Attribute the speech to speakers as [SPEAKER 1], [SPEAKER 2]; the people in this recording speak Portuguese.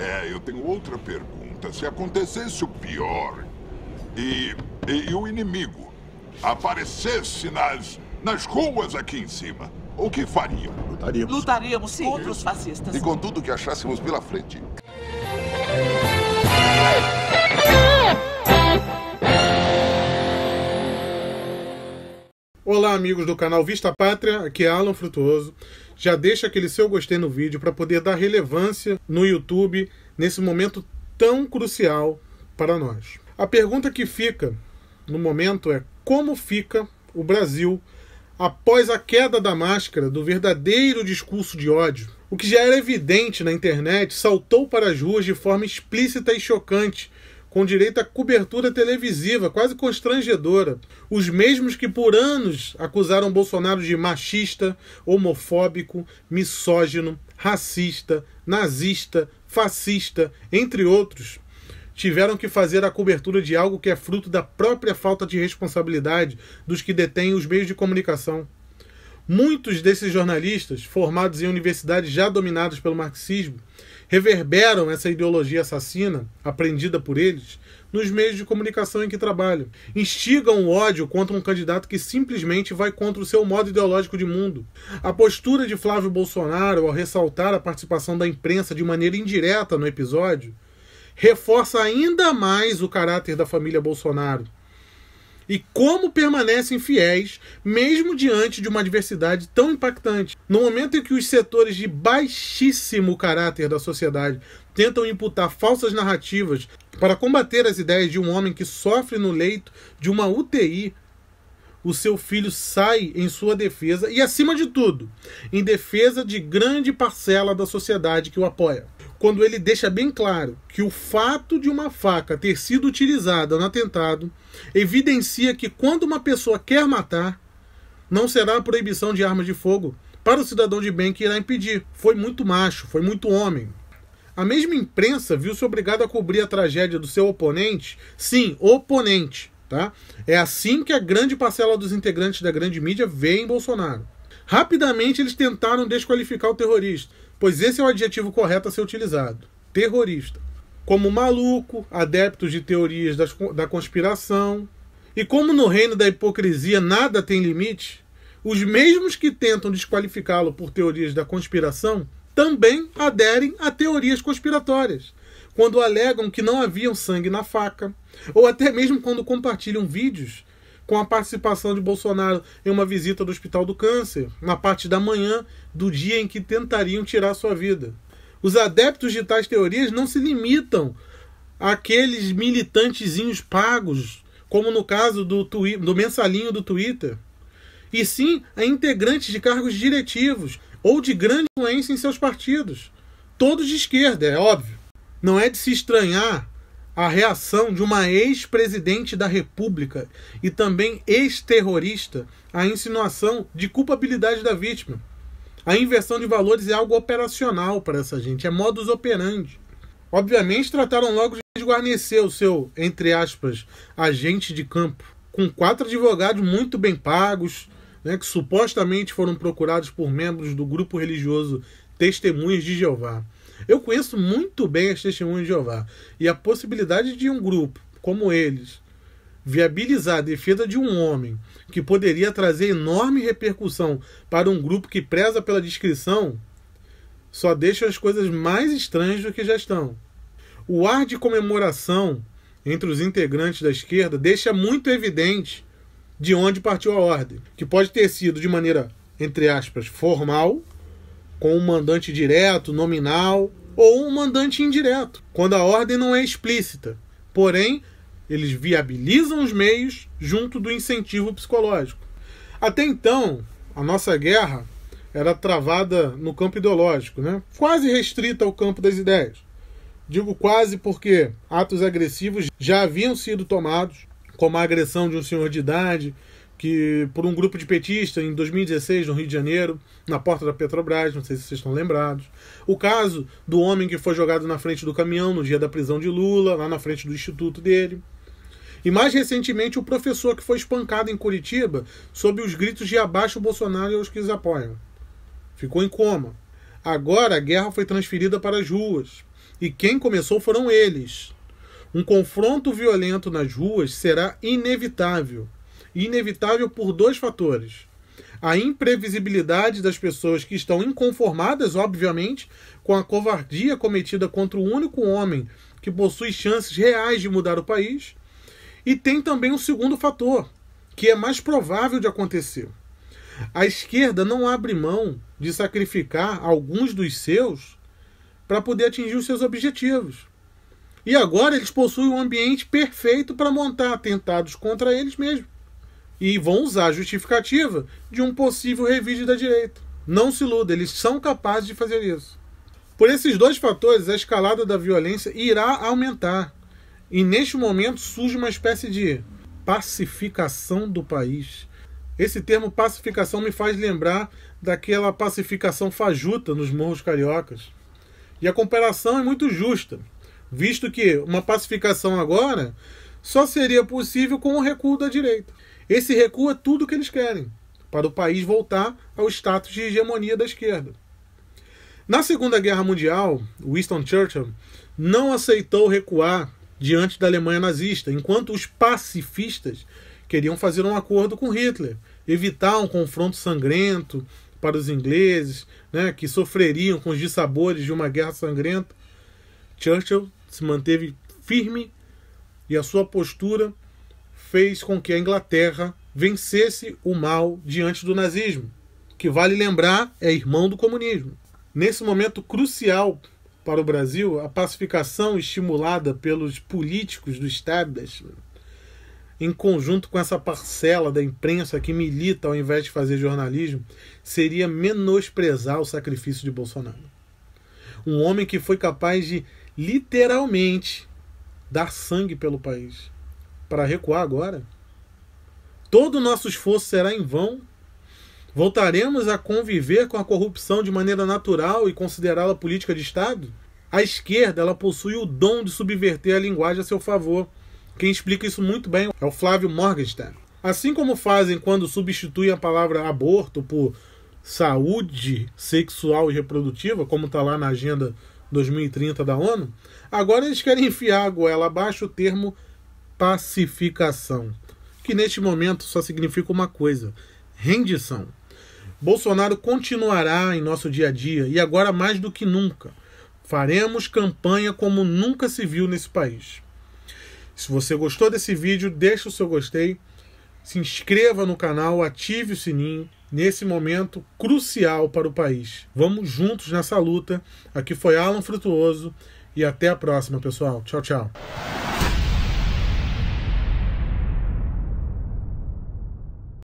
[SPEAKER 1] É, eu tenho outra pergunta. Se acontecesse o pior e, e, e o inimigo aparecesse nas, nas ruas aqui em cima, o que fariam? Lutaríamos. Lutaríamos sim. contra os fascistas. E com tudo que achássemos pela frente. Olá, amigos do canal Vista Pátria, aqui é Alan Frutuoso já deixa aquele seu gostei no vídeo para poder dar relevância no YouTube nesse momento tão crucial para nós. A pergunta que fica no momento é como fica o Brasil após a queda da máscara do verdadeiro discurso de ódio? O que já era evidente na internet saltou para as ruas de forma explícita e chocante com direito à cobertura televisiva, quase constrangedora. Os mesmos que por anos acusaram Bolsonaro de machista, homofóbico, misógino, racista, nazista, fascista, entre outros, tiveram que fazer a cobertura de algo que é fruto da própria falta de responsabilidade dos que detêm os meios de comunicação. Muitos desses jornalistas, formados em universidades já dominadas pelo marxismo, reverberam essa ideologia assassina, aprendida por eles, nos meios de comunicação em que trabalham. Instigam o ódio contra um candidato que simplesmente vai contra o seu modo ideológico de mundo. A postura de Flávio Bolsonaro ao ressaltar a participação da imprensa de maneira indireta no episódio reforça ainda mais o caráter da família Bolsonaro e como permanecem fiéis, mesmo diante de uma adversidade tão impactante. No momento em que os setores de baixíssimo caráter da sociedade tentam imputar falsas narrativas para combater as ideias de um homem que sofre no leito de uma UTI, o seu filho sai em sua defesa e, acima de tudo, em defesa de grande parcela da sociedade que o apoia quando ele deixa bem claro que o fato de uma faca ter sido utilizada no atentado evidencia que quando uma pessoa quer matar, não será a proibição de armas de fogo para o cidadão de bem que irá impedir. Foi muito macho, foi muito homem. A mesma imprensa viu-se obrigada a cobrir a tragédia do seu oponente, sim, oponente, tá? É assim que a grande parcela dos integrantes da grande mídia vê em Bolsonaro. Rapidamente eles tentaram desqualificar o terrorista, pois esse é o adjetivo correto a ser utilizado: terrorista. Como maluco, adeptos de teorias das, da conspiração. E como no reino da hipocrisia nada tem limite, os mesmos que tentam desqualificá-lo por teorias da conspiração também aderem a teorias conspiratórias, quando alegam que não haviam sangue na faca, ou até mesmo quando compartilham vídeos com a participação de Bolsonaro em uma visita do Hospital do Câncer, na parte da manhã do dia em que tentariam tirar sua vida. Os adeptos de tais teorias não se limitam àqueles militantezinhos pagos, como no caso do, twi- do mensalinho do Twitter, e sim a integrantes de cargos diretivos ou de grande influência em seus partidos, todos de esquerda, é óbvio. Não é de se estranhar a reação de uma ex-presidente da República e também ex-terrorista à insinuação de culpabilidade da vítima. A inversão de valores é algo operacional para essa gente, é modus operandi. Obviamente, trataram logo de desguarnecer o seu, entre aspas, agente de campo, com quatro advogados muito bem pagos, né, que supostamente foram procurados por membros do grupo religioso Testemunhas de Jeová. Eu conheço muito bem as testemunhas de Jeová. E a possibilidade de um grupo como eles viabilizar a defesa de um homem que poderia trazer enorme repercussão para um grupo que preza pela discrição só deixa as coisas mais estranhas do que já estão. O ar de comemoração entre os integrantes da esquerda deixa muito evidente de onde partiu a ordem, que pode ter sido de maneira, entre aspas, formal com um mandante direto, nominal ou um mandante indireto, quando a ordem não é explícita. Porém, eles viabilizam os meios junto do incentivo psicológico. Até então, a nossa guerra era travada no campo ideológico, né? quase restrita ao campo das ideias. Digo quase porque atos agressivos já haviam sido tomados, como a agressão de um senhor de idade que por um grupo de petistas em 2016 no Rio de Janeiro, na porta da Petrobras, não sei se vocês estão lembrados. O caso do homem que foi jogado na frente do caminhão no dia da prisão de Lula, lá na frente do instituto dele. E mais recentemente o professor que foi espancado em Curitiba sob os gritos de abaixo o Bolsonaro e os que os apoiam. Ficou em coma. Agora a guerra foi transferida para as ruas. E quem começou foram eles. Um confronto violento nas ruas será inevitável inevitável por dois fatores. A imprevisibilidade das pessoas que estão inconformadas, obviamente, com a covardia cometida contra o único homem que possui chances reais de mudar o país. E tem também um segundo fator, que é mais provável de acontecer. A esquerda não abre mão de sacrificar alguns dos seus para poder atingir os seus objetivos. E agora eles possuem um ambiente perfeito para montar atentados contra eles mesmos e vão usar a justificativa de um possível revide da direita. Não se iluda, eles são capazes de fazer isso. Por esses dois fatores, a escalada da violência irá aumentar. E neste momento surge uma espécie de pacificação do país. Esse termo pacificação me faz lembrar daquela pacificação fajuta nos morros cariocas. E a comparação é muito justa, visto que uma pacificação agora só seria possível com o recuo da direita. Esse recuo é tudo que eles querem, para o país voltar ao status de hegemonia da esquerda. Na Segunda Guerra Mundial, Winston Churchill não aceitou recuar diante da Alemanha nazista, enquanto os pacifistas queriam fazer um acordo com Hitler, evitar um confronto sangrento para os ingleses, né, que sofreriam com os dissabores de uma guerra sangrenta. Churchill se manteve firme e a sua postura fez com que a Inglaterra vencesse o mal diante do nazismo, que vale lembrar é irmão do comunismo. Nesse momento crucial para o Brasil, a pacificação estimulada pelos políticos do establishment, em conjunto com essa parcela da imprensa que milita ao invés de fazer jornalismo, seria menosprezar o sacrifício de Bolsonaro. Um homem que foi capaz de literalmente dar sangue pelo país. Para recuar agora? Todo o nosso esforço será em vão? Voltaremos a conviver com a corrupção de maneira natural e considerá-la política de Estado? A esquerda ela possui o dom de subverter a linguagem a seu favor. Quem explica isso muito bem é o Flávio Morgenstern. Assim como fazem quando substituem a palavra aborto por saúde sexual e reprodutiva, como está lá na agenda 2030 da ONU, agora eles querem enfiar a goela abaixo o termo pacificação, que neste momento só significa uma coisa: rendição. Bolsonaro continuará em nosso dia a dia e agora mais do que nunca. Faremos campanha como nunca se viu nesse país. Se você gostou desse vídeo, deixa o seu gostei, se inscreva no canal, ative o sininho nesse momento crucial para o país. Vamos juntos nessa luta. Aqui foi Alan Frutuoso e até a próxima, pessoal. Tchau, tchau.